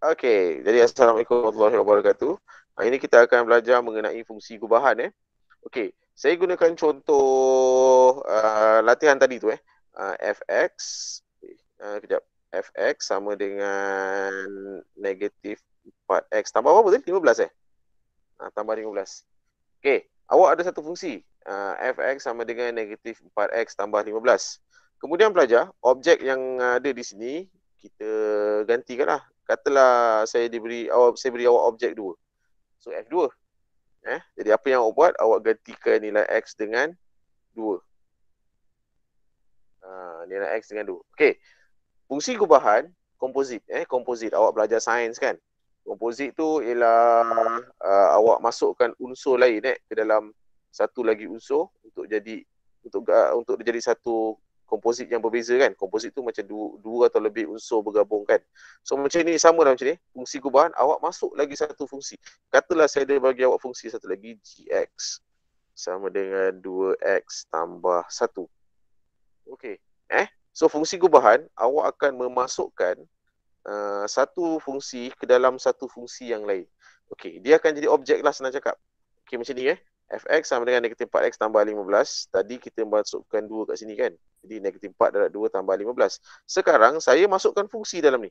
Okey, jadi Assalamualaikum warahmatullahi wabarakatuh. Hari ini kita akan belajar mengenai fungsi gubahan eh. Okey, saya gunakan contoh uh, latihan tadi tu eh. Uh, fx, uh, kejap, fx sama dengan negatif 4x. Tambah apa berapa tadi? 15 eh? Uh, tambah 15. Okey, awak ada satu fungsi. Uh, fx sama dengan negatif 4x tambah 15. Kemudian pelajar, objek yang ada di sini kita gantikan lah katalah saya diberi awak oh, saya beri awak objek 2. So F2. Eh, jadi apa yang awak buat? Awak gantikan nilai X dengan 2. Uh, ha, nilai X dengan 2. Okey. Fungsi gubahan komposit eh komposit awak belajar sains kan. Komposit tu ialah uh, awak masukkan unsur lain eh ke dalam satu lagi unsur untuk jadi untuk uh, untuk jadi satu komposit yang berbeza kan. Komposit tu macam dua, dua atau lebih unsur bergabung kan. So macam ni sama lah macam ni. Fungsi kubahan. awak masuk lagi satu fungsi. Katalah saya ada bagi awak fungsi satu lagi GX sama dengan 2X tambah 1. Okey. Eh? So fungsi kubahan. awak akan memasukkan uh, satu fungsi ke dalam satu fungsi yang lain. Okey, dia akan jadi objek lah senang cakap. Okey macam ni eh fx sama dengan negatif 4x tambah 15. Tadi kita masukkan 2 kat sini kan. Jadi negatif 4 darab 2 tambah 15. Sekarang saya masukkan fungsi dalam ni.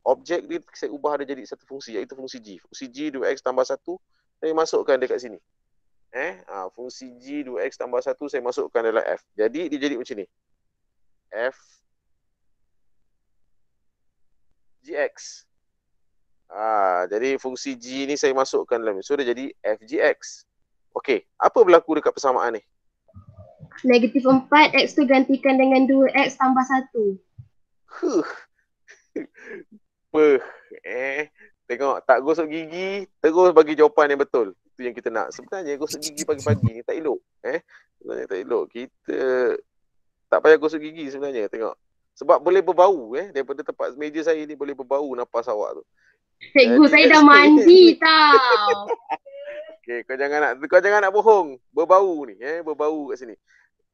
Objek ni saya ubah dia jadi satu fungsi iaitu fungsi g. Fungsi g 2x tambah 1 saya masukkan dekat sini. Eh, ha, fungsi g 2x tambah 1 saya masukkan dalam f. Jadi dia jadi macam ni. f gx. Ah, ha, jadi fungsi g ni saya masukkan dalam ni. So dia jadi fgx. Okey, apa berlaku dekat persamaan ni? Negatif empat X tu gantikan dengan dua x tambah satu. Huh. eh. Tengok, tak gosok gigi, terus bagi jawapan yang betul. Itu yang kita nak. Sebenarnya gosok gigi pagi-pagi ni tak elok. Eh? Sebenarnya tak elok. Kita tak payah gosok gigi sebenarnya. Tengok. Sebab boleh berbau eh. Daripada tempat meja saya ni boleh berbau nafas awak tu. Cikgu, saya dah mandi tau. Okay, kau jangan nak kau jangan nak bohong. Berbau ni, eh, berbau kat sini.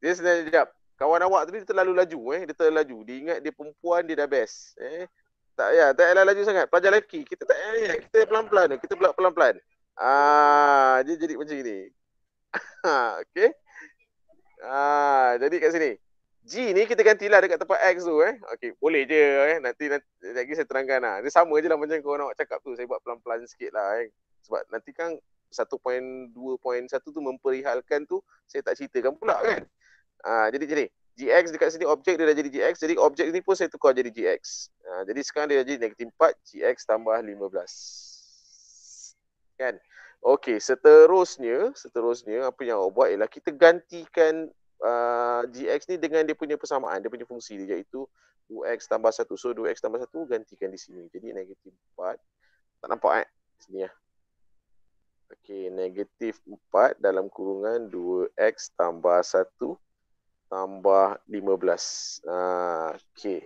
Dia sebenarnya jap. Kawan awak tu dia terlalu laju, eh, dia terlalu laju. Dia ingat dia perempuan dia dah best, eh. Tak ya, tak elah laju sangat. Pelajar lelaki, kita tak eh, kita pelan-pelan Kita pula pelan-pelan. Ah, dia jadi macam ni. Ah, okay. Ah, jadi kat sini. G ni kita gantilah dekat tempat X tu eh. Okay, boleh je eh. Nanti nanti lagi saya terangkan lah. Dia sama je lah macam kau nak cakap tu. Saya buat pelan-pelan sikit lah eh. Sebab nanti kan 1.2.1 tu memperihalkan tu saya tak ceritakan pula kan. Ha, jadi jadi GX dekat sini objek dia dah jadi GX. Jadi objek ni pun saya tukar jadi GX. Ha, ah, jadi sekarang dia jadi negatif 4 GX tambah 15. Kan? Okey, seterusnya, seterusnya apa yang awak buat ialah kita gantikan uh, ah, GX ni dengan dia punya persamaan, dia punya fungsi dia iaitu 2X tambah 1. So 2X tambah 1 gantikan di sini. Jadi negatif 4. Tak nampak eh? Sini lah. Ya. Okey, negatif 4 dalam kurungan 2x tambah 1 tambah 15. Uh, ah, Okey.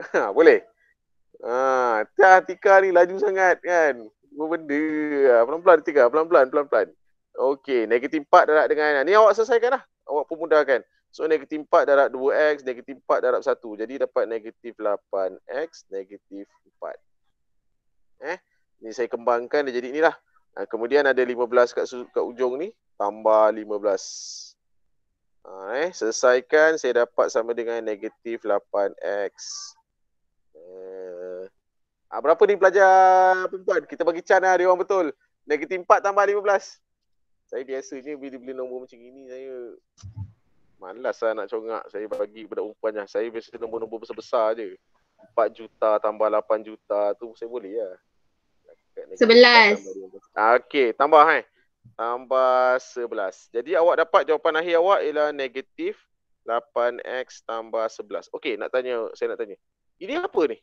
Ah, boleh? Uh, ah, tiah Tika ni laju sangat kan? Dua benda. Pelan-pelan Tika, pelan-pelan, pelan-pelan. Okey, negatif 4 darab dengan ni awak selesaikan lah. Awak pemudahkan. So negatif 4 darab 2x, negatif 4 darab 1. Jadi dapat negatif 8x, negatif 4. Eh, ni saya kembangkan dia jadi inilah. Ha, kemudian ada 15 kat, kat ujung ni. Tambah 15. Ha, eh. Selesaikan saya dapat sama dengan negatif 8X. Uh, ha, ha, berapa ni pelajar perempuan? Kita bagi can lah dia orang betul. Negatif 4 tambah 15. Saya biasanya bila beli nombor macam ini saya malas lah nak congak. Saya bagi budak perempuan lah. Saya biasa nombor-nombor besar-besar je. 4 juta tambah 8 juta tu saya boleh lah. Ya. Sebelas. Okey, tambah kan? Tambah sebelas. Jadi awak dapat jawapan akhir awak ialah negatif 8x tambah sebelas. Okey, nak tanya, saya nak tanya. Ini apa ni?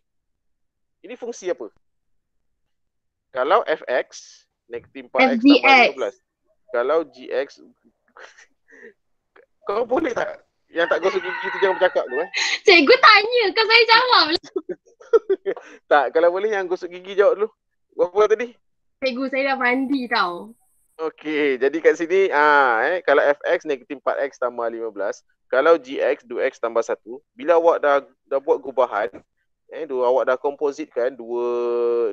Ini fungsi apa? Kalau fx, negatif 4x tambah sebelas. Kalau gx, kau boleh tak? Yang tak gosok gigi tu jangan bercakap tu eh. Cikgu tanya, kau saya jawab tak, kalau boleh yang gosok gigi jawab dulu apa tadi? Cikgu saya dah mandi tau. Okey, jadi kat sini ah eh kalau fx negatif 4x tambah 15, kalau gx 2x tambah 1, bila awak dah dah buat gubahan, eh dua awak dah kompositkan dua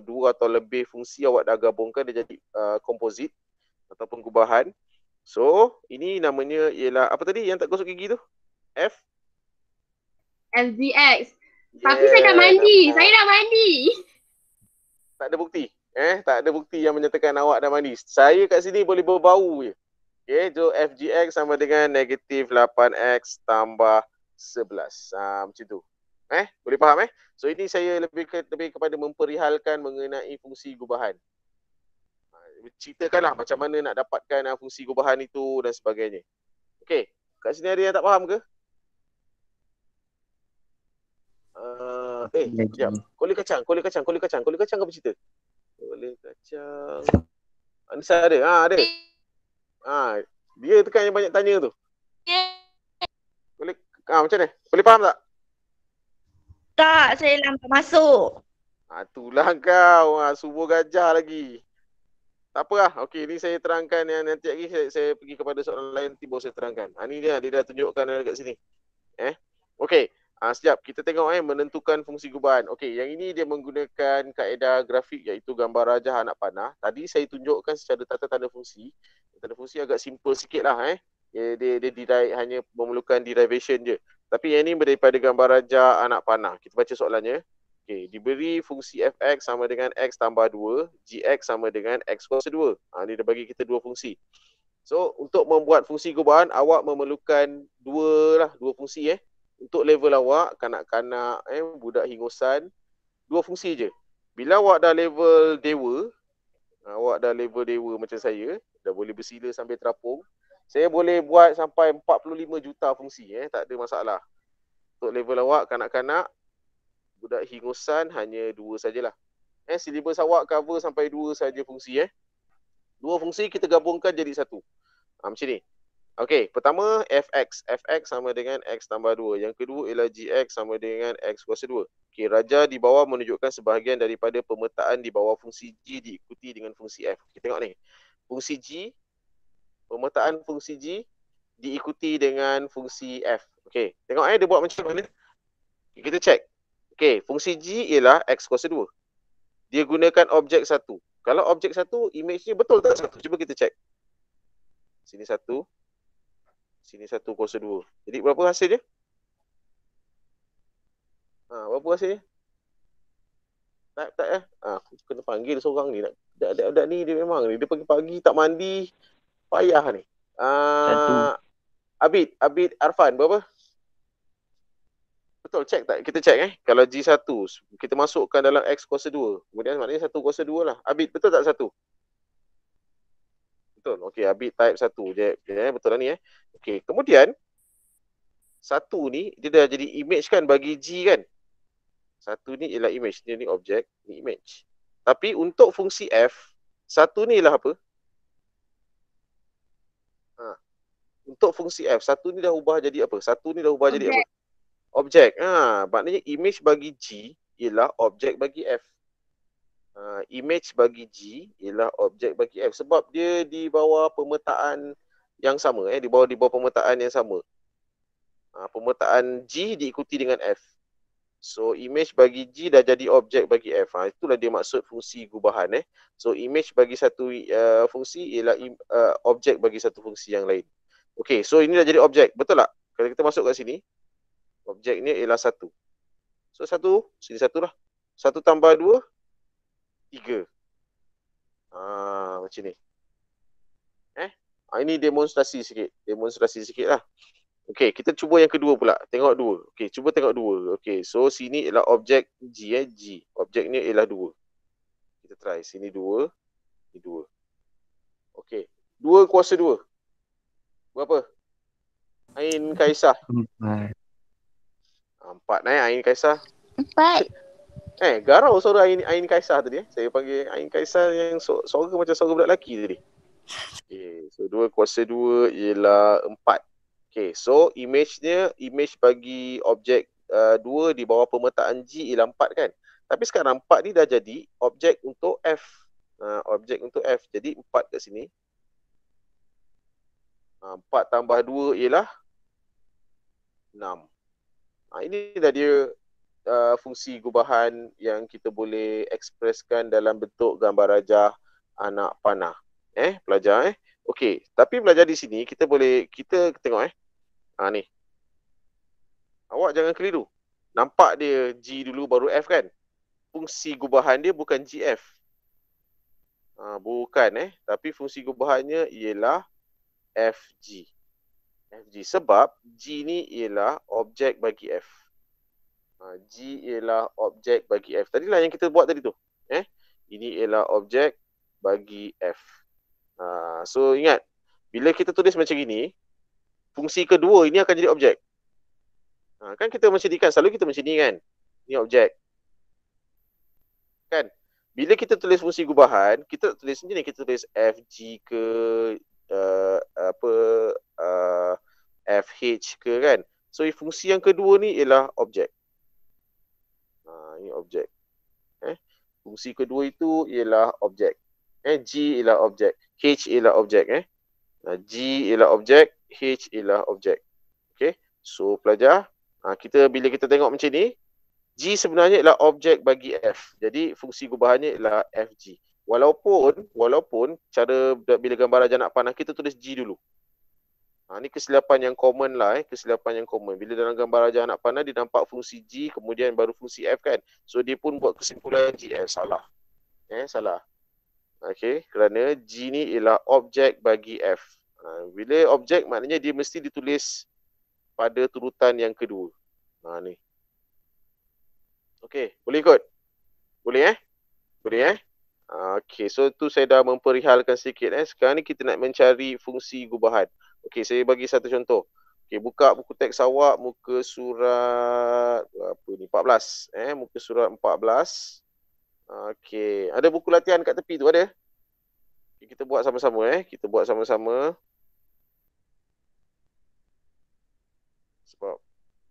dua atau lebih fungsi awak dah gabungkan dia jadi ah, komposit uh, ataupun gubahan. So, ini namanya ialah apa tadi yang tak gosok gigi tu? F fgx. Yeah, Tapi saya dah mandi. Dah saya Dah mandi tak ada bukti. Eh, tak ada bukti yang menyatakan awak dah mandi. Saya kat sini boleh berbau je. Okay, so FGX sama dengan negatif 8X tambah 11. Ha, ah, macam tu. Eh, boleh faham eh? So ini saya lebih ke, lebih kepada memperihalkan mengenai fungsi gubahan. Ah, ceritakanlah macam mana nak dapatkan ah, fungsi gubahan itu dan sebagainya. Okay, kat sini ada yang tak faham ke? Uh, Eh, hey, sekejap. Kuali kacang, kuali kacang, kuali kacang, kuali kacang Kau cerita? Kuali kacang. Anissa ah, ada? Ha, ada. Ha, dia tu kan yang banyak tanya tu. Kuali, ha, macam ni? Boleh faham tak? Tak, saya lambat masuk. Ha, itulah kau. Ha, subuh gajah lagi. Tak apa lah. Okey, ni saya terangkan yang nanti lagi saya, saya pergi kepada soalan lain, nanti baru saya terangkan. Ha, ni dia, dia dah tunjukkan dekat sini. Eh? Okey. Ah uh, siap kita tengok eh menentukan fungsi gubahan. Okey, yang ini dia menggunakan kaedah grafik iaitu gambar rajah anak panah. Tadi saya tunjukkan secara tata tanda fungsi. Tanda fungsi agak simple sikitlah eh. Dia dia, dia derai, hanya memerlukan derivation je. Tapi yang ini daripada gambar rajah anak panah. Kita baca soalannya. Okey, diberi fungsi fx sama dengan x tambah 2, gx sama dengan x kuasa 2. Ah ha, ni dia bagi kita dua fungsi. So, untuk membuat fungsi gubahan, awak memerlukan dua lah, dua fungsi eh untuk level awak kanak-kanak eh budak hingusan dua fungsi je bila awak dah level dewa awak dah level dewa macam saya dah boleh bersila sampai terapung saya boleh buat sampai 45 juta fungsi eh tak ada masalah untuk level awak kanak-kanak budak hingusan hanya dua sajalah eh silibus awak cover sampai dua saja fungsi eh dua fungsi kita gabungkan jadi satu ha, macam ni Okey, pertama fx. fx sama dengan x tambah 2. Yang kedua ialah gx sama dengan x kuasa 2. Okey, raja di bawah menunjukkan sebahagian daripada pemetaan di bawah fungsi g diikuti dengan fungsi f. Kita okay, tengok ni. Fungsi g, pemetaan fungsi g diikuti dengan fungsi f. Okey, tengok eh dia buat macam mana. Okay, kita check. Okey, fungsi g ialah x kuasa 2. Dia gunakan objek 1. Kalau objek 1, image ni betul tak 1? Cuba kita check. Sini 1, Sini satu kuasa dua Jadi berapa hasil dia? Ha, berapa hasil dia? Tak, tak eh. Ha, aku kena panggil seorang ni. Dah, dah, ni dia memang ni. Dia pagi-pagi tak mandi. Payah ni. Ha, Abid, Abid Arfan berapa? Betul, check tak? Kita check eh. Kalau G1, kita masukkan dalam X kuasa dua Kemudian maknanya satu kuasa dua lah. Abid, betul tak satu betul. Okey, Abid type satu je. Eh, betul lah ni eh. Okey, kemudian satu ni dia dah jadi image kan bagi G kan. Satu ni ialah image. ni ni objek, ni image. Tapi untuk fungsi F, satu ni ialah apa? Ha. Untuk fungsi F, satu ni dah ubah jadi apa? Satu ni dah ubah objek. jadi apa? Objek. Ha. Maknanya image bagi G ialah objek bagi F uh, image bagi G ialah objek bagi F sebab dia di bawah pemetaan yang sama eh di bawah di bawah pemetaan yang sama. Uh, ah, pemetaan G diikuti dengan F. So image bagi G dah jadi objek bagi F. Ha, itulah dia maksud fungsi gubahan eh. So image bagi satu uh, fungsi ialah im, uh, objek bagi satu fungsi yang lain. Okay, so ini dah jadi objek. Betul tak? Kalau kita masuk kat sini, objek ni ialah satu. So satu, sini satu lah. Satu tambah dua, tiga. Ha, macam ni. Eh? Ha, ini demonstrasi sikit. Demonstrasi sikit lah. Okay, kita cuba yang kedua pula. Tengok dua. Okay, cuba tengok dua. Okay, so sini ialah objek G eh. G. Objek ni ialah dua. Kita try. Sini dua. Ini dua. Okay. Dua kuasa dua. Berapa? Ain Kaisah. Empat. Ah, empat, eh? Ain Kaisah. Empat. Eh, garau suara Ain, Ain Kaisar tadi eh. Saya panggil Ain Kaisar yang suara macam suara budak lelaki tadi. Okay, so dua kuasa dua ialah empat. Okay, so image-nya, image bagi objek uh, dua di bawah pemetaan G ialah empat kan. Tapi sekarang empat ni dah jadi objek untuk F. Uh, objek untuk F. Jadi empat kat sini. Uh, empat uh, tambah dua ialah enam. Uh, ini dah dia uh, fungsi gubahan yang kita boleh ekspreskan dalam bentuk gambar rajah anak panah. Eh, pelajar eh. Okey, tapi pelajar di sini kita boleh kita tengok eh. Ha ni. Awak jangan keliru. Nampak dia G dulu baru F kan? Fungsi gubahan dia bukan GF. Ha, ah, bukan eh. Tapi fungsi gubahannya ialah FG. FG. Sebab G ni ialah objek bagi F. Ha, G ialah objek bagi F. Tadilah yang kita buat tadi tu. Eh, Ini ialah objek bagi F. Uh, so ingat, bila kita tulis macam ini, fungsi kedua ini akan jadi objek. Uh, kan kita macam ni kan? Selalu kita macam ni kan? Ini objek. Kan? Bila kita tulis fungsi gubahan, kita tulis macam ni. Kita tulis F, G ke, uh, apa, uh, F, H ke kan? So fungsi yang kedua ni ialah objek. Ha, ini objek. Eh, fungsi kedua itu ialah objek. Eh, G ialah objek. H ialah objek. Eh, ha, G ialah objek. H ialah objek. Okay. So, pelajar, ha, kita bila kita tengok macam ni, G sebenarnya ialah objek bagi F. Jadi, fungsi gubahannya ialah FG. Walaupun, walaupun cara bila gambar raja nak panah, kita tulis G dulu. Ha, ni kesilapan yang common lah eh. Kesilapan yang common. Bila dalam gambar raja anak panah dia nampak fungsi G kemudian baru fungsi F kan. So dia pun buat kesimpulan G eh salah. Eh salah. Okay kerana G ni ialah objek bagi F. Ha, bila objek maknanya dia mesti ditulis pada turutan yang kedua. Ha ni. Okay boleh ikut? Boleh eh? Boleh eh? Ha, okay, so tu saya dah memperihalkan sikit eh. Sekarang ni kita nak mencari fungsi gubahan. Okey, saya bagi satu contoh. Okey, buka buku teks awak muka surat apa ni? 14. Eh, muka surat 14. Okey, ada buku latihan kat tepi tu ada? Okay, kita buat sama-sama eh. Kita buat sama-sama. Sebab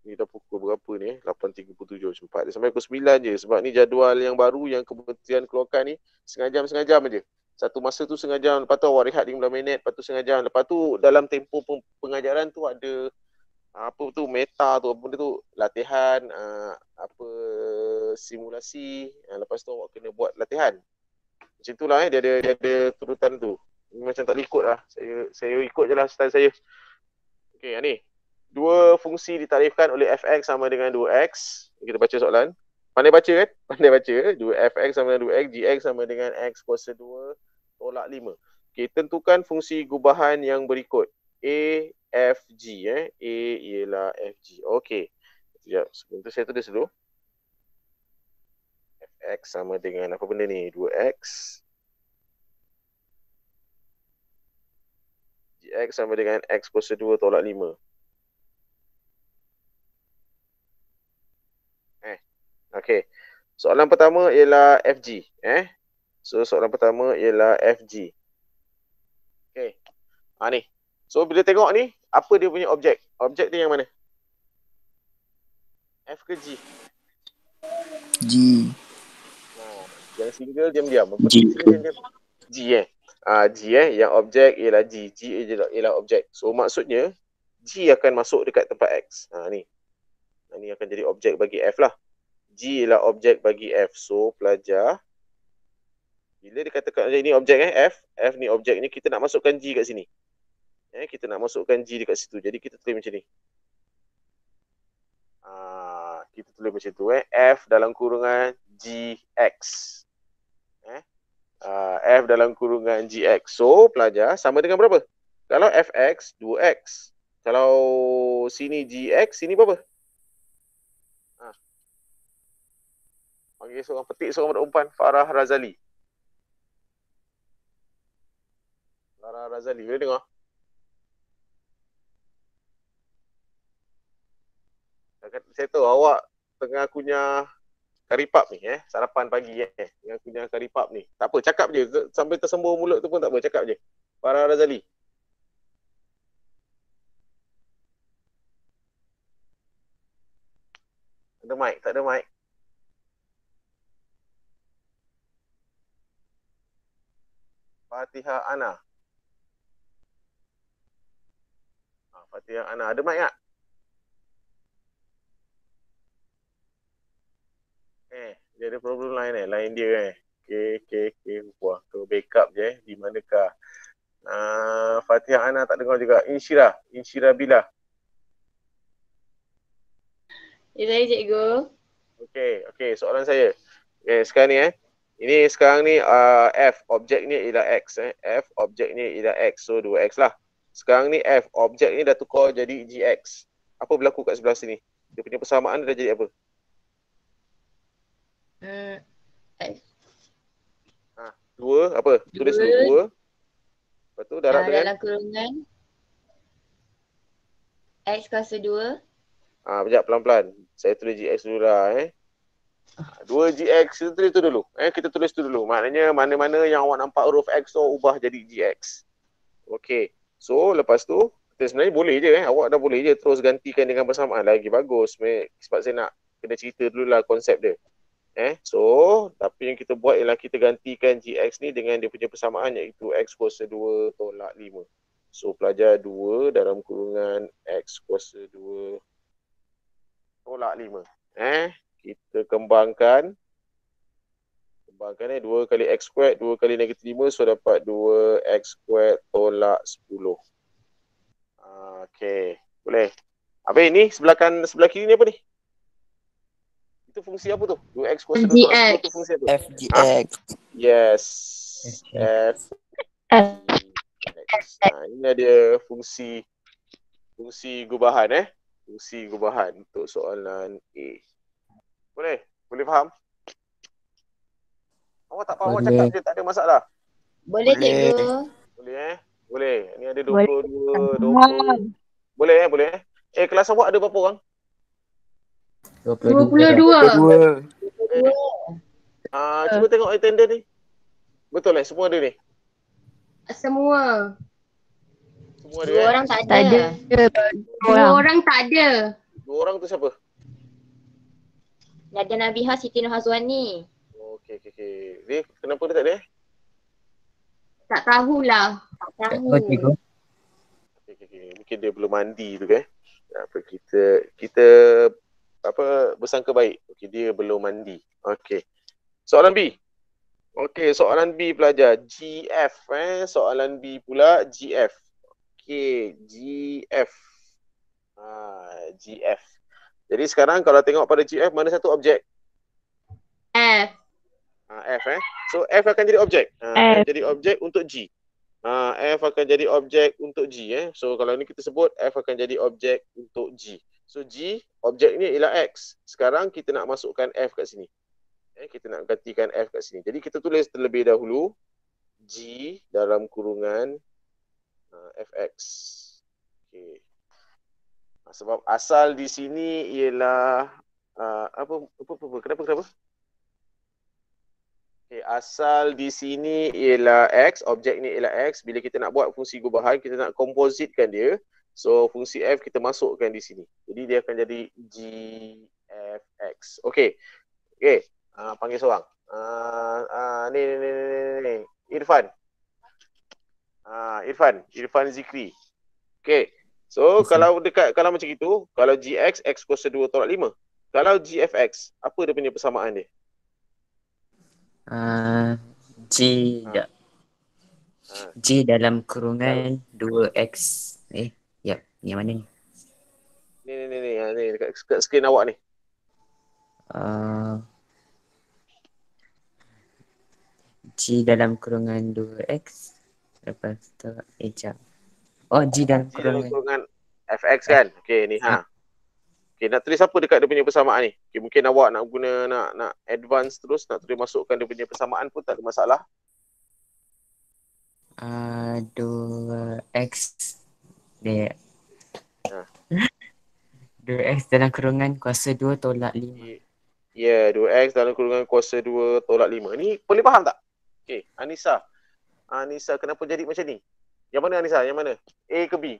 ni dah pukul berapa ni? 8.37 eh? cepat. Dia sampai pukul 9 je. Sebab ni jadual yang baru yang kementerian keluarkan ni. Sengajam-sengajam je. Sengajam satu masa tu sengaja, jam lepas tu awak rehat 15 minit lepas tu setengah lepas tu dalam tempo pengajaran tu ada ah, apa tu meta tu apa benda tu latihan ah, apa simulasi ah, lepas tu awak kena buat latihan macam tu lah, eh dia ada dia ada turutan tu macam tak ikut lah saya saya ikut je lah style saya okey yang ni dua fungsi ditarifkan oleh fx sama dengan 2x kita baca soalan Pandai baca kan? Pandai baca. 2fx eh? sama dengan 2x, gx sama dengan x kuasa tolak 5. Okey, tentukan fungsi gubahan yang berikut. A, F, G. Eh. A ialah F, G. Okey. Sekejap, sebentar saya tulis dulu. X sama dengan apa benda ni? 2X. X sama dengan X kuasa 2 tolak 5. Eh, okey. Soalan pertama ialah FG. Eh, So soalan pertama ialah FG. Okay. Ha ah, ni. So bila tengok ni, apa dia punya objek? Objek ni yang mana? F ke G? G. Oh, yang single diam-diam. G. G eh. Ah G eh yang objek ialah G. G ialah, ialah objek. So maksudnya G akan masuk dekat tempat X. Ha ni. Ini ah, akan jadi objek bagi F lah. G ialah objek bagi F. So pelajar bila dia katakan macam ni objek eh F, F ni objek ni kita nak masukkan G kat sini. Eh kita nak masukkan G dekat situ. Jadi kita tulis macam ni. Aa, ah, kita tulis macam tu eh F dalam kurungan GX. Eh Aa, ah, F dalam kurungan GX. So pelajar sama dengan berapa? Kalau FX 2X. Kalau sini GX, sini berapa? Ah. Panggil okay, seorang petik seorang berumpan Farah Razali. Para Razali boleh dengar? Saya tahu awak tengah kunya kari pap ni eh sarapan pagi eh Tengah kunya kari pap ni tak apa cakap je sampai tersembuh mulut tu pun tak apa cakap je para razali ada mic tak ada mic Fatihah Ana Fatia Ana. Ada mic tak? Eh, dia ada problem lain eh. Lain dia eh. Okay, okay, okay. Wah, ke backup je eh. Di manakah? Uh, ah, Fatia Ana tak dengar juga. Inshira. Inshira Bila. Ya, saya cikgu. Okay, okay. Soalan saya. Okay, eh, sekarang ni eh. Ini sekarang ni uh, F, objek ni ialah X eh. F, objek ni ialah X. So, 2X lah. Sekarang ni F, objek ni dah tukar jadi GX. Apa berlaku kat sebelah sini? Dia punya persamaan dah jadi apa? Uh, ha, dua, apa? Dua, Tulis dua. dua. Lepas tu darab uh, dengan? Dalam kurungan. X kuasa dua. Ah, ha, sekejap pelan-pelan. Saya tulis GX dulu lah eh. Ha, dua gx kita tulis tu dulu eh, Kita tulis tu dulu Maknanya mana-mana yang awak nampak huruf X tu Ubah jadi GX Okay So lepas tu sebenarnya boleh je eh. Awak dah boleh je terus gantikan dengan persamaan lagi bagus. Sebab saya nak kena cerita lah konsep dia. Eh, so tapi yang kita buat ialah kita gantikan GX ni dengan dia punya persamaan iaitu X kuasa 2 tolak 5. So pelajar 2 dalam kurungan X kuasa 2 tolak 5. Eh, kita kembangkan Bahkan ni 2 kali x squared, 2 kali negatif 5 so dapat 2x squared tolak 10. Ah, okay. Boleh. Apa ini? sebelah kan sebelah kiri ni apa ni? Itu fungsi apa tu? 2x kuasa 2 tolak tu fungsi apa? FGX. Ha? Ah, yes. F. Nah, ini dia fungsi fungsi gubahan eh. Fungsi gubahan untuk soalan A. Boleh? Boleh faham? Awak tak power cakap je tak ada masalah. Boleh, boleh. cikgu. Boleh eh? Boleh. Ni ada 22, boleh. 20. Boleh eh, boleh eh. Eh, kelas awak ada berapa orang? 22. Eh, ah, uh, cuba tengok attendant ni. Betul eh, semua ada ni. Semua. Semua ada. Dua eh? orang eh? tak ada. Tak ada. Dua orang. orang tak ada. Dua orang tu siapa? Nadia Nabiha Siti Nuhazwani okey okey okey. Dia kenapa dia tak ada? Eh? Tak tahulah. Tak tahu. Okey okey. Mungkin dia belum mandi tu ke? Kan? Apa kita kita apa bersangka baik. Okey dia belum mandi. Okey. Soalan B. Okey, soalan B pelajar GF eh. Soalan B pula GF. Okey, GF. Ah, GF. Jadi sekarang kalau tengok pada GF mana satu objek? Ah, F eh. So F akan jadi objek. Uh, F. jadi objek untuk G. Uh, F akan jadi objek untuk G eh. So kalau ni kita sebut F akan jadi objek untuk G. So G, objek ni ialah X. Sekarang kita nak masukkan F kat sini. Eh, kita nak gantikan F kat sini. Jadi kita tulis terlebih dahulu G dalam kurungan uh, FX. Okay. Sebab asal di sini ialah uh, apa, apa, apa, apa, kenapa, kenapa? Okay, asal di sini ialah X, objek ni ialah X. Bila kita nak buat fungsi gubahan, kita nak kompositkan dia. So fungsi F kita masukkan di sini. Jadi dia akan jadi G F X. Okay. Okay. Uh, ah, panggil seorang. Uh, uh, ni, ni, ni, ni, ni, Irfan. Uh, Irfan. Irfan Zikri. Okay. So yes. kalau dekat, kalau macam itu, kalau g X x kuasa 2 tolak 5. Kalau g f x, apa dia punya persamaan dia? Ah, G ya. Ah. G dalam kurungan 2x. Eh, ya, Ni yang mana ni? Ni ni ni ni, ha, ni dekat, dekat skrin awak ni. G dalam kurungan 2x lepas tu eh Oh, G dalam, kurungan. dalam kurungan fx kan? Okay, ni ha. Okay, eh, nak tulis apa dekat dia punya persamaan ni? Okay, mungkin awak nak guna, nak nak advance terus, nak tulis masukkan dia punya persamaan pun tak ada masalah. Uh, 2x dia. Ha. 2x dalam kurungan kuasa 2 tolak 5. Ya, yeah, 2x dalam kurungan kuasa 2 tolak 5. Ni boleh faham tak? Okay, Anissa. Anissa kenapa jadi macam ni? Yang mana Anissa? Yang mana? A ke B?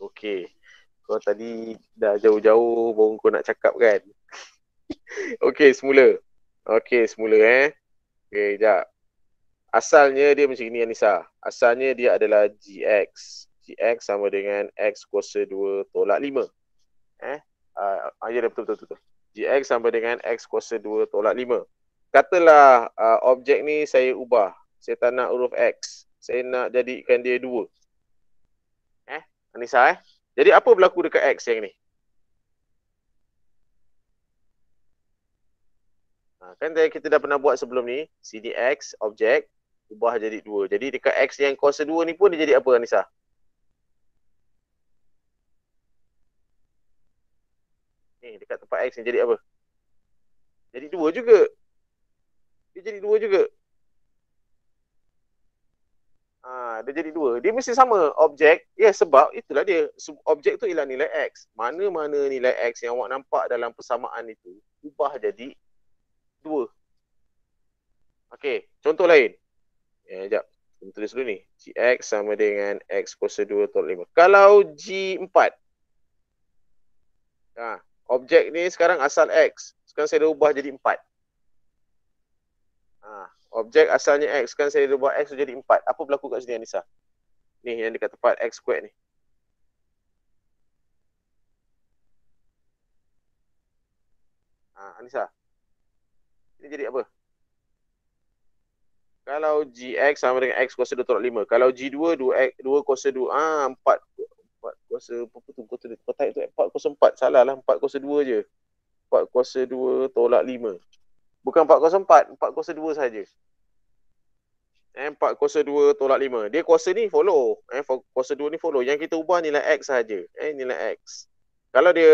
okay. Kau tadi dah jauh-jauh baru kau nak cakap kan? okay, semula. Okay, semula eh. Okay, sekejap. Asalnya dia macam ni Anissa. Asalnya dia adalah GX. GX sama dengan X kuasa 2 tolak 5. Eh? Uh, ya, betul, betul, betul. GX sama dengan X kuasa 2 tolak 5. Katalah uh, objek ni saya ubah. Saya tak nak huruf X. Saya nak jadikan dia Anissa eh. Jadi apa berlaku dekat X yang ni? Ha, kan dah, kita dah pernah buat sebelum ni, Sini X objek, ubah jadi dua. Jadi dekat X yang kuasa dua ni pun dia jadi apa Anissa? Ni dekat tempat X ni jadi apa? Jadi dua juga. Dia jadi dua juga. Ha, dia jadi dua. Dia mesti sama objek. Ya yeah, sebab itulah dia. Objek tu ialah nilai X. Mana-mana nilai X yang awak nampak dalam persamaan itu ubah jadi dua. Okey. Contoh lain. Ya, yeah, sekejap. Kita tulis dulu ni. GX sama dengan X kuasa 2 tolak 5. Kalau G4. Ha, objek ni sekarang asal X. Sekarang saya dah ubah jadi 4. Ha, objek asalnya x kan saya dah buat x jadi 4. Apa berlaku kat sini Anissa? Ni yang dekat tempat x squared ni. Ah, Anissa. Ini jadi apa? Kalau gx sama dengan x kuasa 2 tolak 5. Kalau g2, 2x, 2 kuasa 2. Ah, 4. 4 kuasa apa tu? Kuasa tu. Kuasa tu 4 kuasa 4. Salah lah. 4 kuasa 2 je. 4 kuasa 2 tolak 5. Bukan 404, 402 saja. Eh, 402 tolak 5. Dia kuasa ni follow. Eh, for, kuasa 2 ni follow. Yang kita ubah nilai X saja. Eh, nilai X. Kalau dia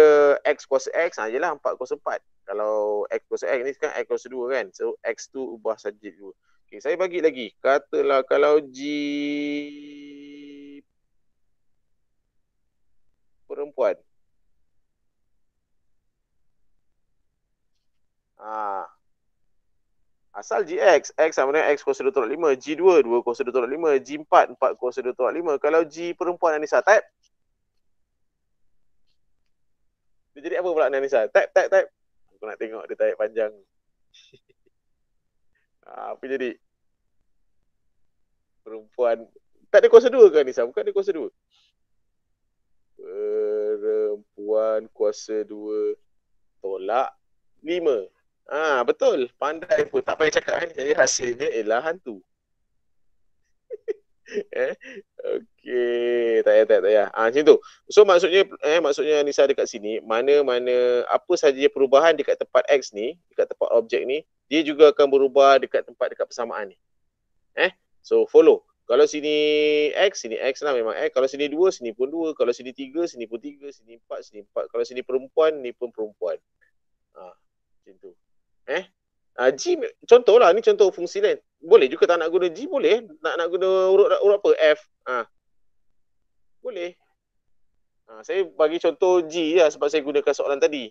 X kuasa X, sajalah ha, 404. Kalau X kuasa X ni kan X kuasa 2 kan. So, X tu ubah saja dulu. Okay, saya bagi lagi. Katalah kalau G perempuan. Ah, Asal GX, X sama dengan X kuasa 2.5, G2, 2 kuasa 2.5, G4, 4 kuasa 2.5. Kalau G perempuan Anissa, tap. Dia jadi apa pula Anissa? Tap, tap, tap. Aku nak tengok dia tarik panjang. Ah, apa jadi? Perempuan. Tak ada kuasa 2 ke Anissa? Bukan ada kuasa 2. Perempuan kuasa 2 tolak 5. Ah ha, betul. Pandai pun tak payah cakap eh. Jadi eh, hasilnya ialah hantu. eh? Okey. Tak payah, tak payah. ha, macam tu. So maksudnya eh maksudnya Nisa dekat sini, mana-mana apa saja perubahan dekat tempat X ni, dekat tempat objek ni, dia juga akan berubah dekat tempat dekat persamaan ni. Eh? So follow. Kalau sini X, sini X lah memang X. Eh. Kalau sini 2, sini pun 2. Kalau sini 3, sini pun 3. Sini 4, sini 4. Kalau sini perempuan, ni pun perempuan. Ha, macam tu eh uh, G lah ni contoh fungsi lain boleh juga tak nak guna G boleh nak nak guna urut urut apa F ah boleh uh, saya bagi contoh G ya sebab saya gunakan soalan tadi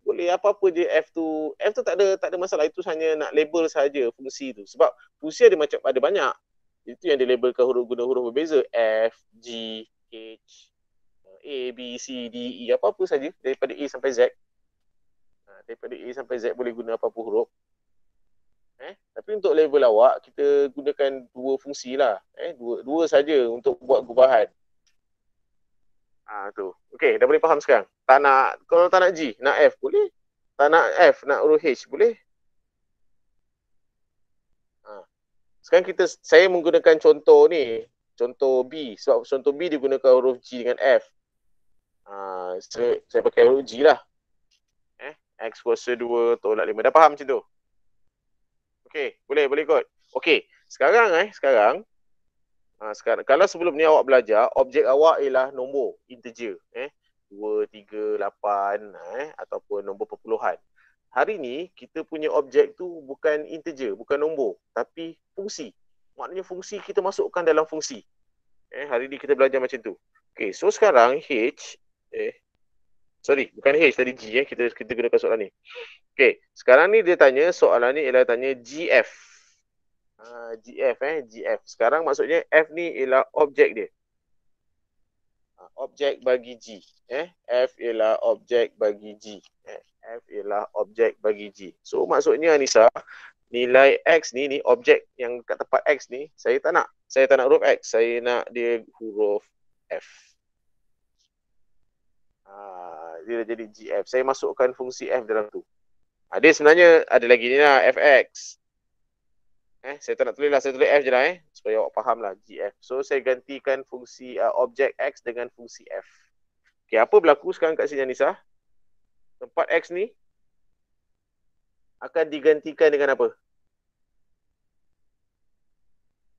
boleh apa-apa je F tu F tu tak ada tak ada masalah itu hanya nak label saja fungsi tu sebab fungsi ada macam ada banyak itu yang dilabelkan huruf guna huruf berbeza F G H A B C D E apa-apa saja daripada A sampai Z daripada A sampai Z boleh guna apa-apa huruf. Eh, tapi untuk level awak, kita gunakan dua fungsi lah. Eh, dua dua saja untuk buat perubahan. Ah tu. Okey, dah boleh faham sekarang. Tak nak, kalau tak nak G, nak F boleh. Tak nak F, nak huruf H boleh. Ah. Sekarang kita, saya menggunakan contoh ni. Contoh B. Sebab contoh B digunakan huruf G dengan F. Ah, saya, saya pakai huruf G lah. X kuasa 2 tolak 5. Dah faham macam tu? Okey, boleh boleh kot. Okey, sekarang eh, sekarang ha, sekarang kalau sebelum ni awak belajar, objek awak ialah nombor integer, eh. 2, 3, 8 eh ataupun nombor perpuluhan. Hari ni kita punya objek tu bukan integer, bukan nombor, tapi fungsi. Maknanya fungsi kita masukkan dalam fungsi. Eh, hari ni kita belajar macam tu. Okay, so sekarang H eh Sorry, bukan H tadi G eh. Kita kita gunakan soalan ni. Okay, sekarang ni dia tanya soalan ni ialah tanya GF. Uh, ah, GF eh, GF. Sekarang maksudnya F ni ialah objek dia. Uh, objek bagi G. Eh? F ialah objek bagi G. Eh? F ialah objek bagi G. So maksudnya Anissa, nilai X ni, ni objek yang kat tempat X ni, saya tak nak. Saya tak nak huruf X, saya nak dia huruf F dia dah jadi GF. Saya masukkan fungsi F dalam tu. Ha, dia sebenarnya ada lagi ni lah, FX. Eh, saya tak nak tulis lah, saya tulis F je lah eh. Supaya awak faham lah, GF. So, saya gantikan fungsi uh, objek X dengan fungsi F. Okay, apa berlaku sekarang kat sini, Anissa? Tempat X ni akan digantikan dengan apa?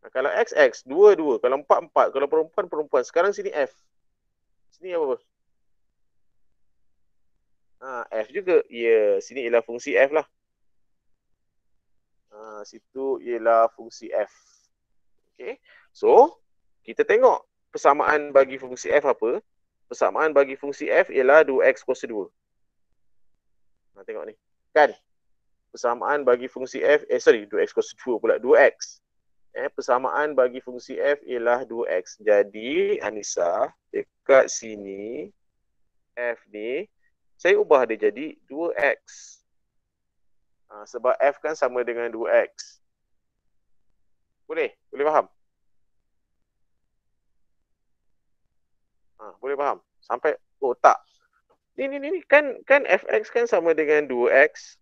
Nah, kalau x dua dua Kalau empat empat Kalau perempuan, perempuan. Sekarang sini F. Sini apa? -apa? Ha, F juga. Ya, yeah, sini ialah fungsi F lah. Ha, situ ialah fungsi F. Okay. So, kita tengok persamaan bagi fungsi F apa. Persamaan bagi fungsi F ialah 2X kuasa 2. Ha, tengok ni. Kan? Persamaan bagi fungsi F, eh sorry, 2X kuasa 2 pula. 2X. Eh, persamaan bagi fungsi F ialah 2X. Jadi, Anissa, dekat sini, F ni, saya ubah dia jadi 2x. Ha, sebab f kan sama dengan 2x. Boleh? Boleh faham? Ha, boleh faham? Sampai, oh Ni, ni, ni, ni. Kan, kan fx kan sama dengan 2x.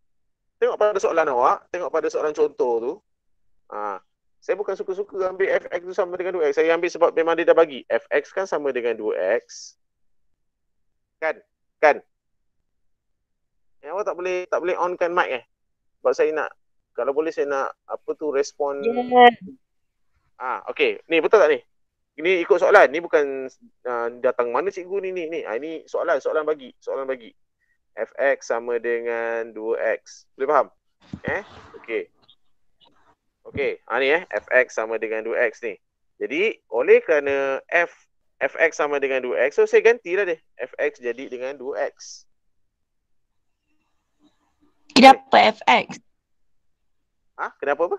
Tengok pada soalan awak. Tengok pada soalan contoh tu. Ha, saya bukan suka-suka ambil fx tu sama dengan 2x. Saya ambil sebab memang dia dah bagi. fx kan sama dengan 2x. Kan? Kan? Yang awak tak boleh tak boleh on onkan mic eh. Sebab saya nak kalau boleh saya nak apa tu respon. Yeah. Ah, okey. Ni betul tak ni? Ini ikut soalan. Ni bukan uh, datang mana cikgu ni ni ni. Ah, ini soalan, soalan bagi, soalan bagi. FX sama dengan 2X. Boleh faham? Eh? Okey. Okey, ha ah, ni eh FX sama dengan 2X ni. Jadi oleh kerana F FX sama dengan 2X, so saya gantilah dia. FX jadi dengan 2X. Kenapa FX? Ha? Kenapa apa?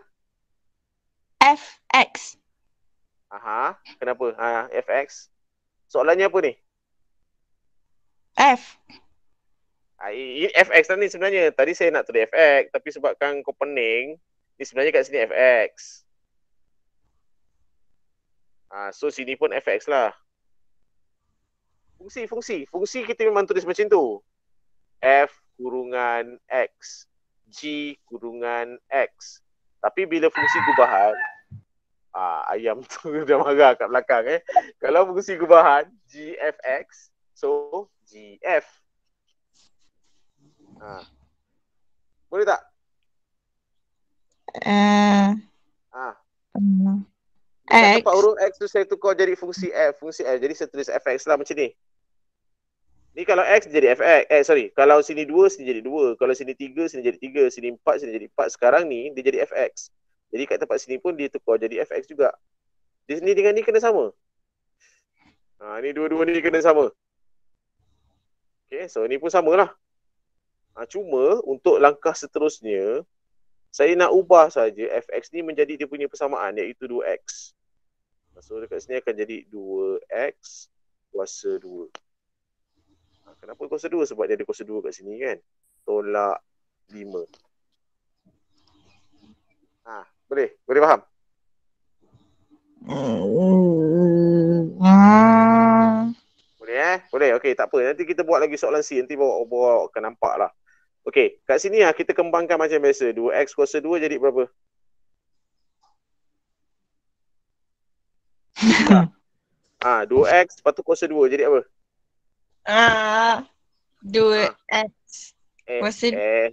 FX. Aha, kenapa? Ha, FX. Soalannya apa ni? F. Ha, FX ni sebenarnya. Tadi saya nak tulis FX tapi sebab kan kau pening, ni sebenarnya kat sini FX. Ah, ha, so sini pun FX lah. Fungsi, fungsi. Fungsi kita memang tulis macam tu. F kurungan X. G kurungan X. Tapi bila fungsi gubahan, ah, ayam tu dah marah kat belakang eh. Kalau fungsi gubahan, x, so GF. Ha. Boleh tak? Uh, ah. Uh, X. Tempat huruf X tu saya tukar jadi fungsi F. Fungsi F. Jadi saya tulis x lah macam ni. Ni kalau X jadi FX. Eh sorry. Kalau sini 2 sini jadi 2. Kalau sini 3 sini jadi 3. Sini 4 sini jadi 4. Sekarang ni dia jadi FX. Jadi kat tempat sini pun dia tukar jadi FX juga. Di sini dengan ni kena sama. Ha, ni dua-dua ni kena sama. Okay, so ni pun samalah. Ha, cuma untuk langkah seterusnya, saya nak ubah saja FX ni menjadi dia punya persamaan iaitu 2X. So dekat sini akan jadi 2X kuasa kenapa kuasa dua? Sebab dia ada kuasa dua kat sini kan. Tolak lima. Ha, boleh? Boleh faham? Boleh eh? Boleh? Okey, tak apa. Nanti kita buat lagi soalan C. Nanti bawa bawa akan nampak lah. Okey, kat sini lah kita kembangkan macam biasa. 2X kuasa 2 jadi berapa? ah, ha, 2X lepas tu kuasa 2 jadi apa? Ah. 2 ah. S. Eh, eh, kuasa... eh.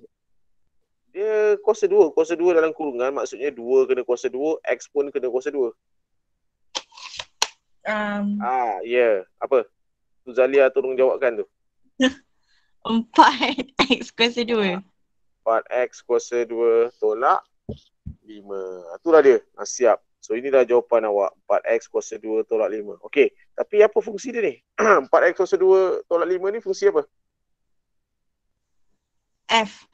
Dia kuasa dua Kuasa dua dalam kurungan maksudnya dua kena kuasa dua X pun kena kuasa dua. Um, ah, ya. Yeah. Apa? Tu Zalia turun jawabkan tu. Empat X kuasa dua. Ah. Empat X kuasa dua tolak 5. Itulah dia. Nah, siap. So inilah jawapan awak 4x kuasa 2 tolak 5. Okay, tapi apa fungsi dia ni? 4x kuasa 2 tolak 5 ni fungsi apa? F.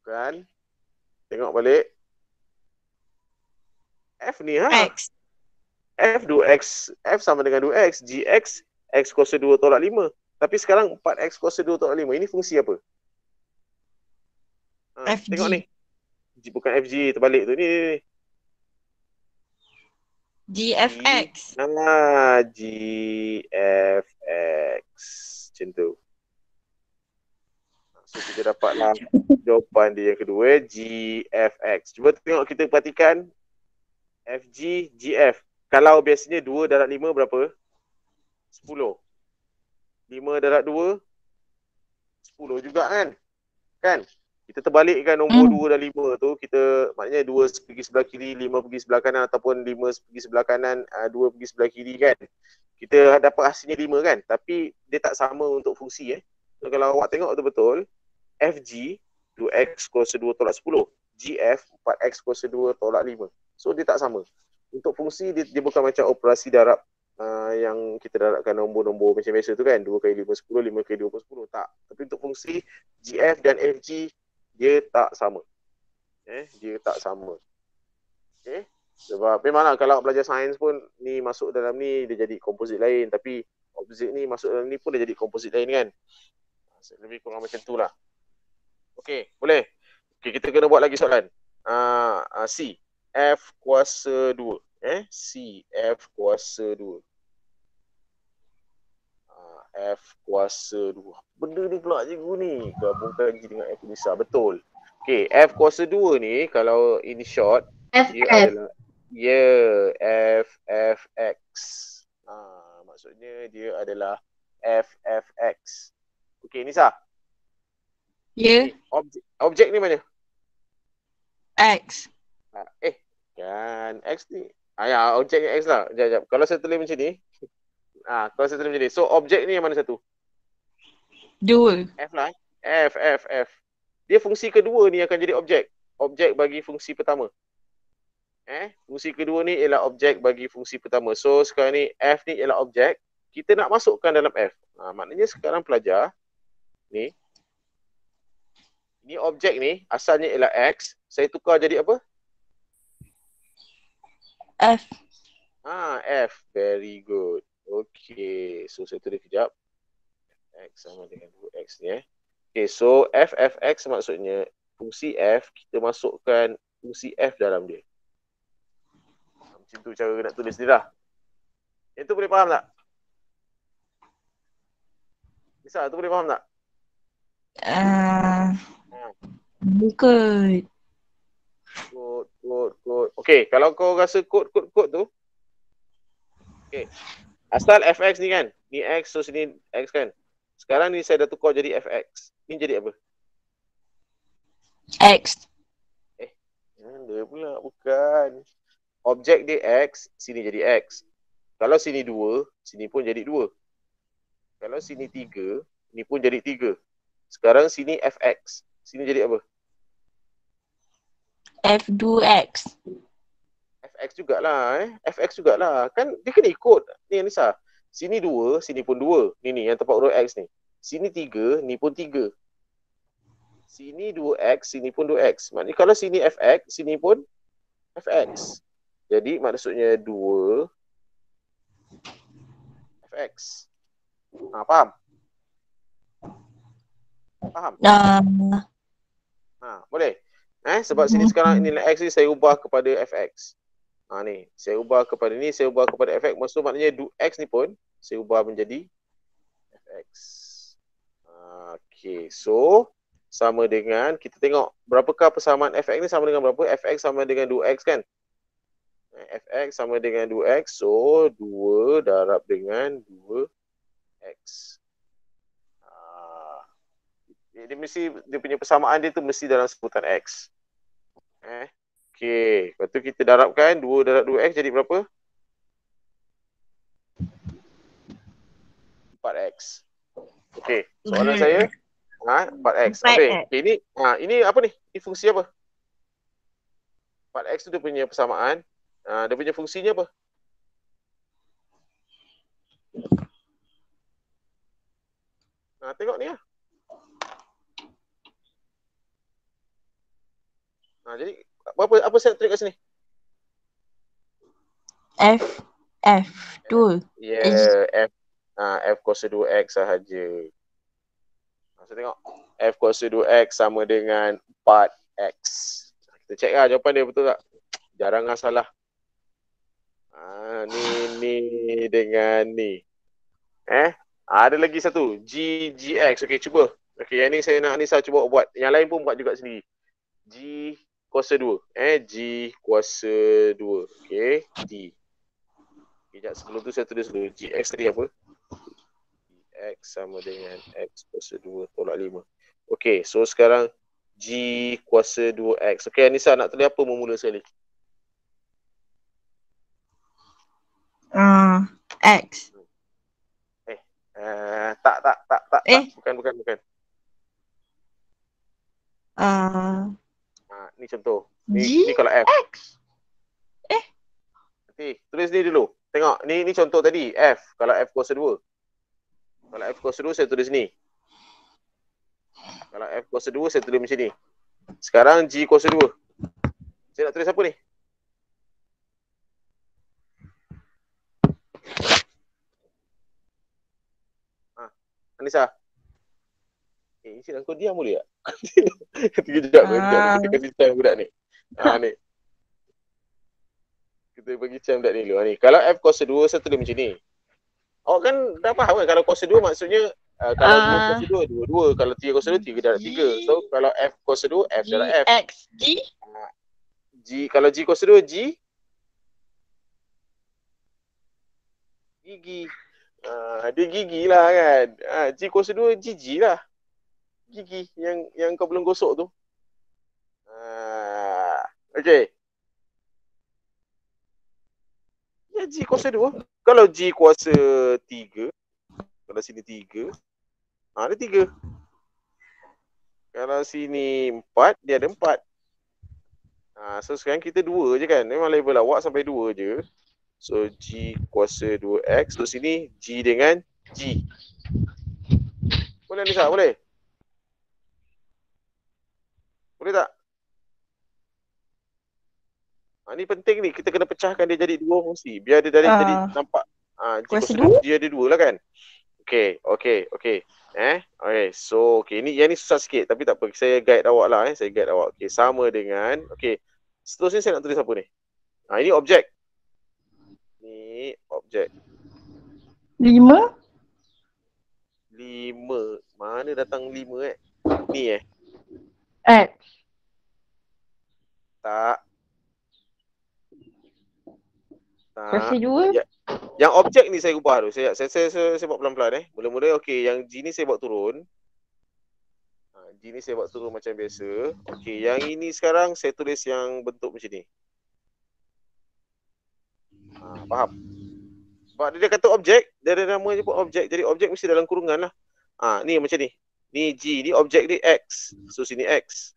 Bukan. Tengok balik. F ni ha. X. F 2x F sama dengan 2x GX x kuasa 2 tolak 5. Tapi sekarang 4x kuasa 2 tolak 5 ini fungsi apa? Ha, FG. tengok ni. Bukan FG terbalik tu. Ni, ni, ni. GFX. Nama GFX. Macam tu. So kita dapatlah jawapan dia yang kedua GFX. Cuba tengok kita perhatikan FG, GF. Kalau biasanya 2 darat 5 berapa? 10. 5 darat 2 10 juga kan? Kan? kita terbalikkan nombor hmm. 2 dan lima tu kita maknanya dua pergi sebelah kiri lima pergi sebelah kanan ataupun lima pergi sebelah kanan ah, dua uh, pergi sebelah kiri kan kita dapat hasilnya lima kan tapi dia tak sama untuk fungsi eh so, kalau awak tengok tu betul FG 2x kuasa 2 tolak 10 GF 4x kuasa 2 tolak 5 so dia tak sama untuk fungsi dia, dia bukan macam operasi darab uh, yang kita darabkan nombor-nombor macam biasa tu kan 2 kali 5 10 5 kali 20 10 tak tapi untuk fungsi GF dan FG dia tak sama. Eh, dia tak sama. Eh, sebab memanglah kalau belajar sains pun ni masuk dalam ni dia jadi komposit lain tapi objek ni masuk dalam ni pun dia jadi komposit lain kan. Lebih kurang macam tu lah. Okey, boleh. Okey, kita kena buat lagi soalan. Uh, uh, C, F kuasa 2. Eh, C, F kuasa 2. F kuasa 2. Benda ni pula cikgu ni. Gabungkan lagi dengan F besar. Betul. Okay, F kuasa 2 ni kalau in short. F, dia F. Adalah, yeah, F, F, X. Ha, maksudnya dia adalah F, F, X. Okay, Nisa. Ya. Yeah. Objek, objek ni mana? X. Ha, eh, kan X ni. Ayah, ha, ya, objeknya X lah. Sekejap, sekejap. Kalau saya tulis macam ni, Ah, kalau saya macam jadi. So objek ni yang mana satu? Dua. F lah. Eh. F F F. Dia fungsi kedua ni akan jadi objek. Objek bagi fungsi pertama. Eh, fungsi kedua ni ialah objek bagi fungsi pertama. So sekarang ni F ni ialah objek. Kita nak masukkan dalam F. Ha, maknanya sekarang pelajar ni ni objek ni asalnya ialah X. Saya tukar jadi apa? F. Ah, ha, F. Very good. Okay, so saya tulis kejap. X sama dengan 2X ni eh. Okay, so f f x maksudnya fungsi F, kita masukkan fungsi F dalam dia. Macam tu cara nak tulis ni lah. Yang tu boleh faham tak? Bisa tu boleh faham tak? Ah, Uh, hmm. Kod, kod, kod. Okay, kalau kau rasa kod, kod, kod tu. Okay, Asal FX ni kan. Ni X, so sini X kan. Sekarang ni saya dah tukar jadi FX. Ni jadi apa? X. Eh, ada pula. Bukan. Objek dia X, sini jadi X. Kalau sini 2, sini pun jadi 2. Kalau sini 3, ni pun jadi 3. Sekarang sini FX. Sini jadi apa? F2X. FX jugalah eh. FX jugalah. Kan dia kena ikut. Ni Anissa. Sini dua, sini pun dua. Ni ni yang tempat urut X ni. Sini tiga, ni pun tiga. Sini dua x sini pun dua x Maknanya kalau sini FX, sini pun FX. Jadi maksudnya dua FX. Ha, faham? Faham? Nah. Ha, boleh? Eh, sebab sini hmm. sekarang ini X ni saya ubah kepada FX ha, ni saya ubah kepada ni saya ubah kepada fx maksud maknanya du x ni pun saya ubah menjadi fx ha, Okay, so sama dengan kita tengok berapakah persamaan fx ni sama dengan berapa fx sama dengan 2x kan eh, fx sama dengan 2x so 2 darab dengan 2x jadi ha. mesti dia punya persamaan dia tu mesti dalam sebutan x eh Okey. Lepas tu kita darabkan 2 darab 2x jadi berapa? 4x. Okey. Soalan hmm. saya ha 4x. 4X. Okey. Okay, ini ha ini apa ni? Ini fungsi apa? 4x tu dia punya persamaan. Ha, dia punya fungsinya apa? Ha, tengok ni lah. Ha, jadi apa apa set trick kat sini? F F tool. Yeah, F ah F kuasa 2x sahaja. Masa ha, tengok F kuasa 2x sama dengan 4x. Kita check lah jawapan dia betul tak? Jarang lah salah. Ah ni ni dengan ni. Eh? Ah, ada lagi satu. G, G, X. Okay, cuba. Okey yang ni saya nak ni saya cuba buat. Yang lain pun buat juga sendiri. G, kuasa 2 eh G kuasa 2 okay D Kejap sebelum tu saya tulis dulu g x tadi apa g x sama dengan X kuasa 2 tolak 5 okay so sekarang G kuasa 2X Okey Anissa nak tulis apa memula sekali Uh, X. Eh, uh, tak, tak, tak, tak, eh. tak. Bukan, bukan, bukan. Uh, Ni contoh. Ni, G ni kalau F. X. Eh. Okay, tulis ni dulu. Tengok, ni ni contoh tadi. F. Kalau F kuasa 2. Kalau F kuasa 2, saya tulis ni. Kalau F kuasa 2, saya tulis macam ni. Sekarang G kuasa 2. Saya nak tulis apa ni? Ha. Anissa. Ha. Eh, hey, Isyak, kau diam boleh tak? Tiga jejak ah. kau diam. Kita kasi time budak ni. Ha, Kita bagi time budak ni dulu. ni. Kalau F kuasa 2, satu dia macam ni. Awak kan dah faham kan? Kalau kuasa 2 maksudnya uh, kalau uh. kuasa 2, 2, 2. Kalau 3 kuasa 2, 3 darat 3. So, kalau F kuasa 2, F darat F. X, G? Ah, g, kalau G kuasa 2, G? Gigi. Uh, dia gigi lah kan. Uh, G kuasa 2, g lah gigi yang yang kau belum gosok tu. Ah, okay. Ya G kuasa dua. Oh. Kalau G kuasa tiga. Kalau sini tiga. Ha, ah, ada tiga. Kalau sini empat, dia ada empat. Ha, so sekarang kita dua je kan. Memang level awak sampai dua je. So G kuasa dua x So sini G dengan G. Boleh Nisa? Boleh? Boleh tak? Ha, ni penting ni. Kita kena pecahkan dia jadi dua fungsi. Biar dia jadi, uh, jadi nampak. Ha, ah, kursi dua? Dia ada dua lah kan? Okay, okay, okay. Eh, okay. So, okay. Ini yang ni susah sikit. Tapi tak apa. Saya guide awak lah eh. Saya guide awak. Okay, sama dengan. Okay. Seterusnya saya nak tulis apa ni? Ha, ini objek. Ni objek. Lima? Lima. Mana datang lima eh? Ni eh. Eh. Tak. Tak. Kasih juga. Ya. Yang objek ni saya ubah tu. Saya saya saya, saya, saya buat pelan-pelan eh. Mula-mula okey, yang G ni saya buat turun. Ha, G ni saya buat turun macam biasa. Okey, yang ini sekarang saya tulis yang bentuk macam ni. Ha, faham? Sebab dia, kata objek, dia ada nama je pun objek. Jadi objek mesti dalam kurungan lah. Ha, ni macam ni ni G ni objek dia X so sini X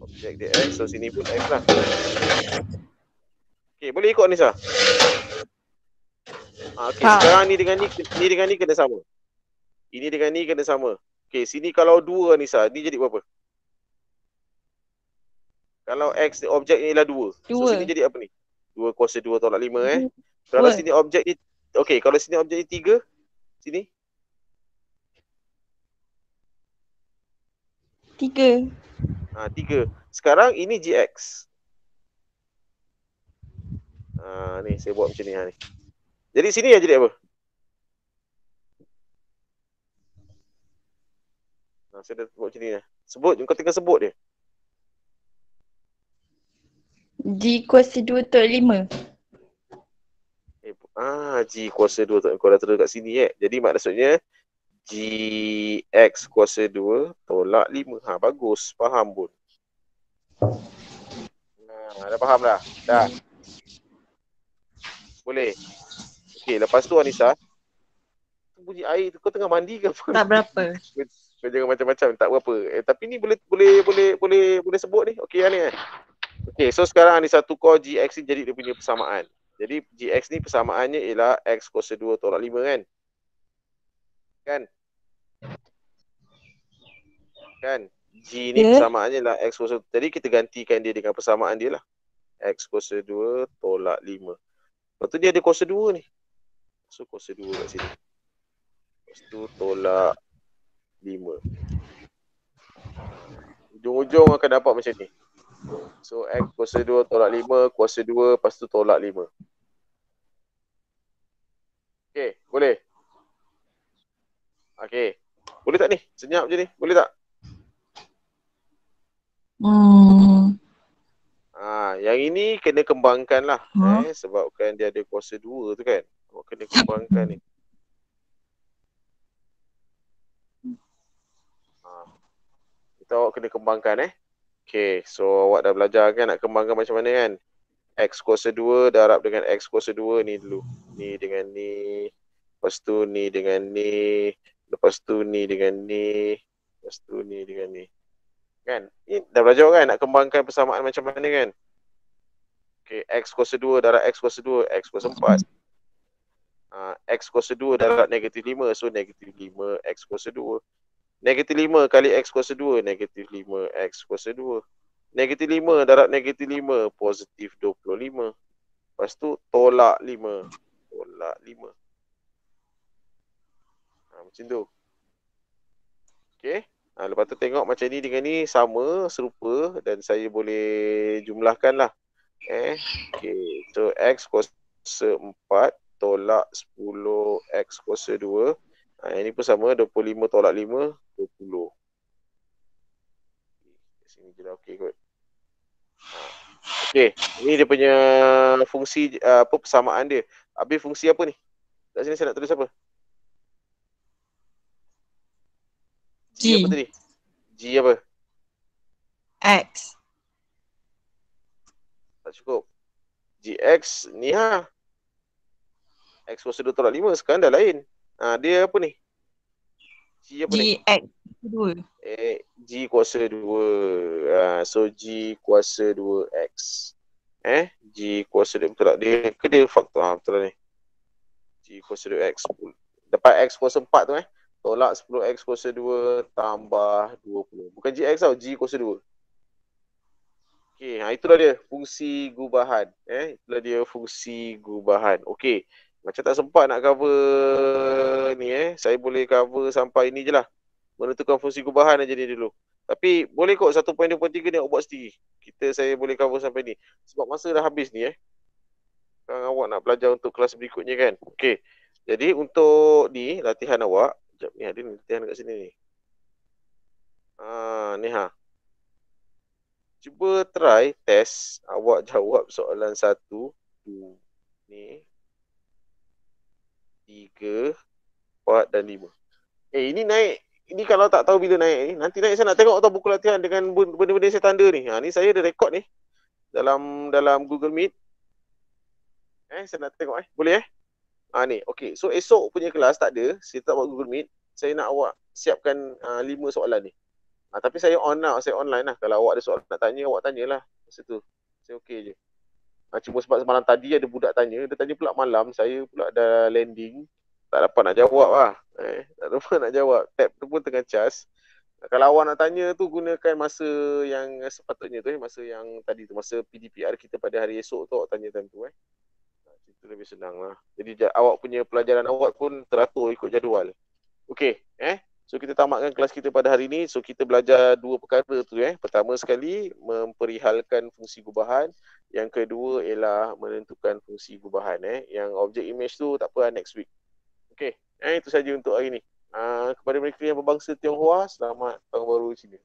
objek dia X so sini pun X lah Okay, boleh ikut Nisa? Ha, ah, okay, ha. sekarang ni dengan ni, ni dengan ni kena sama. Ini dengan ni kena sama. Okay, sini kalau dua Nisa, ni jadi berapa? Kalau X ni objek ni ialah dua. dua. So sini jadi apa ni? Dua kuasa dua tolak lima eh. Dua. Kalau sini objek ni, okay, kalau sini objek ni tiga, sini? Tiga. Ha, tiga. Sekarang ini GX. Ha, ni saya buat macam ni. Ha, ni. Jadi sini yang jadi apa? Ha, saya dah buat macam ni. Ha. Sebut, kau tengah sebut dia. G kuasa 2 tot 5. Ah, G kuasa 2 tak kau dah terus kat sini eh. Jadi maksudnya GX kuasa 2 tolak 5. Ha bagus. Faham pun. Ha, dah faham dah? Dah. Boleh. Okey, lepas tu Anissa. Bunyi air tu kau tengah mandi ke apa? Tak berapa. Kau jangan macam-macam, tak berapa. Eh, tapi ni boleh boleh boleh boleh boleh sebut ni. Okey ni eh. Okey, so sekarang Anissa tukar GX ni jadi dia punya persamaan. Jadi GX ni persamaannya ialah X kuasa 2 tolak 5 kan? Kan? Kan? G ni yeah. persamaan je lah. X kuasa jadi kita gantikan dia dengan persamaan dia lah. X kuasa dua tolak lima Lepas tu dia ada kuasa dua ni. So kuasa dua kat sini. Lepas tu tolak lima Ujung-ujung akan dapat macam ni. So X kuasa dua tolak lima Kuasa dua lepas tu tolak lima Okay, boleh? Okay. Boleh tak ni? Senyap je ni. Boleh tak? Hmm. Ah, yang ini kena kembangkan lah. Hmm. Eh, sebab kan dia ada kuasa dua tu kan. Awak kena kembangkan ni. Ha. Kita ha. awak kena kembangkan eh. Okay, so awak dah belajar kan nak kembangkan macam mana kan? X kuasa 2 darab dengan X kuasa 2 ni dulu. Ni dengan ni. Lepas tu ni dengan ni. Lepas tu ni dengan ni. Lepas tu ni dengan ni. Kan? Ini dah belajar kan nak kembangkan persamaan macam mana kan? Okay, X kuasa 2 darab X kuasa 2, X kuasa 4. Uh, ha, X kuasa 2 darab negatif 5, so negatif 5, X kuasa 2. Negatif 5 kali X kuasa 2, negatif 5, X kuasa 2. Negatif 5 darab negatif 5, positif 25. Lepas tu tolak 5. Tolak 5 macam tu. okay. Ha, lepas tu tengok macam ni dengan ni sama serupa dan saya boleh jumlahkan lah. Eh, okey. So x kuasa 4 tolak 10 x kuasa 2. Ha, yang ni pun sama 25 tolak 5 20. Okay, sini je dah okay. kot. Ha, okey, ini dia punya fungsi ah, apa persamaan dia. Habis fungsi apa ni? Kat sini saya nak tulis apa? G apa tadi? G apa? X Tak cukup GX ni ha X kuasa 2 tolak 5 sekarang dah lain ha, Dia apa ni? G apa G ni? GX 2 eh, G kuasa 2 ha, ah, So G kuasa 2X Eh? G kuasa 2 tolak dia Ke dia faktor ha, betul ni? G kuasa 2X pun. Dapat X kuasa 4 tu eh tolak 10x kuasa 2 tambah 20. Bukan gx tau, g kuasa 2. Okey, ha, itulah dia fungsi gubahan. Eh, itulah dia fungsi gubahan. Okey, macam tak sempat nak cover ni eh. Saya boleh cover sampai ni je lah. Menentukan fungsi gubahan aja ni dulu. Tapi boleh kok 1.2.3 ni awak buat sendiri. Kita saya boleh cover sampai ni. Sebab masa dah habis ni eh. Sekarang awak nak belajar untuk kelas berikutnya kan. Okey. Jadi untuk ni latihan awak, Sekejap ni ada nintian kat sini ni. Ah, ni ha. Cuba try test awak jawab soalan satu, dua, ni, tiga, empat dan lima. Eh ini naik. Ini kalau tak tahu bila naik ni, nanti naik saya nak tengok tau buku latihan dengan benda-benda saya tanda ni. Ha, ni saya ada rekod ni. Dalam dalam Google Meet. Eh, saya nak tengok eh. Boleh eh? Ah ha, ni, okey. So esok punya kelas tak ada, saya tak buat Google Meet. Saya nak awak siapkan uh, lima soalan ni. Ha, tapi saya on lah, saya online lah. Kalau awak ada soalan nak tanya, awak tanyalah. Masa tu, saya okey je. Ha, cuma sebab semalam tadi ada budak tanya, dia tanya pula malam, saya pula dah landing. Tak dapat nak jawab lah. Eh, tak dapat nak jawab. Tab tu pun tengah cas. Kalau awak nak tanya tu gunakan masa yang sepatutnya tu eh. Masa yang tadi tu, masa PDPR kita pada hari esok tu awak tanya time eh itu lebih senang lah. Jadi awak punya pelajaran awak pun teratur ikut jadual. Okey, eh? So kita tamatkan kelas kita pada hari ini. So kita belajar dua perkara tu eh. Pertama sekali memperihalkan fungsi gubahan. Yang kedua ialah menentukan fungsi gubahan eh. Yang objek image tu tak apa lah, next week. Okey. Eh itu saja untuk hari ini. Uh, ah, kepada mereka yang berbangsa Tionghoa, selamat tahun baru di sini.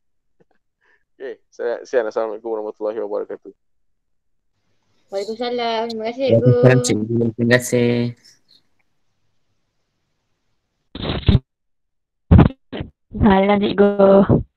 Okey, saya Assalamualaikum warahmatullahi wabarakatuh. Waalaikumsalam. Terima kasih, Cikgu. Waalaikumsalam, Terima kasih. Salam, Cikgu.